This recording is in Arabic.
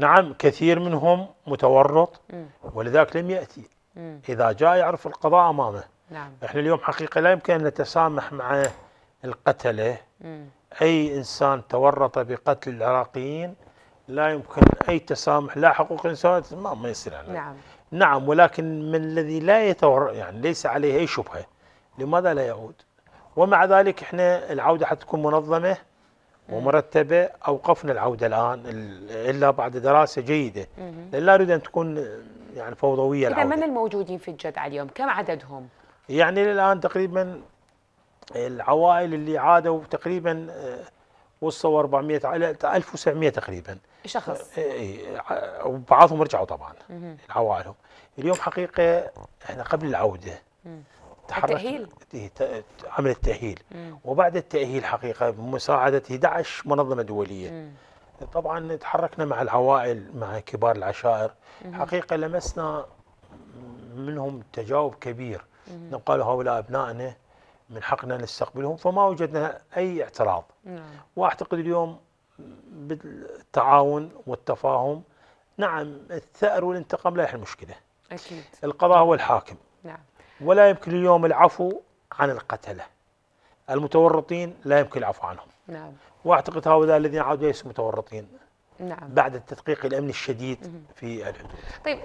نعم كثير منهم متورط ولذلك لم يأتي إذا جاء يعرف القضاء أمامه نعم. إحنا اليوم حقيقة لا يمكن أن نتسامح مع القتلة أي إنسان تورط بقتل العراقيين لا يمكن أي تسامح لا حقوق الإنسان ما, ما يصير يعني. نعم نعم ولكن من الذي لا يتورط يعني ليس عليه أي شبهة لماذا لا يعود ومع ذلك إحنا العودة حتكون منظمة ومرتبه اوقفنا العوده الان الا بعد دراسه جيده لان لا اريد ان تكون يعني فوضويه العوده من الموجودين في الجدعة اليوم كم عددهم يعني الان تقريبا العوائل اللي عادوا تقريبا آه، وصلوا 400 عائله 1700 تقريبا شخص آه، إيه، إيه، وبعضهم رجعوا طبعا عوائلهم اليوم حقيقه احنا قبل العوده التأهيل عمل التأهيل مم. وبعد التأهيل حقيقة بمساعدة 11 منظمة دولية مم. طبعا تحركنا مع العوائل مع كبار العشائر مم. حقيقة لمسنا منهم تجاوب كبير قالوا هؤلاء أبنائنا من حقنا نستقبلهم فما وجدنا أي اعتراض مم. نعم. وأعتقد اليوم بالتعاون والتفاهم نعم الثأر والانتقام لا يحل المشكلة أكيد القضاء هو الحاكم نعم ولا يمكن اليوم العفو عن القتلة المتورطين لا يمكن العفو عنهم نعم واعتقد هؤلاء الذين عادوا ليسوا متورطين نعم بعد التدقيق الامني الشديد في الحدود طيب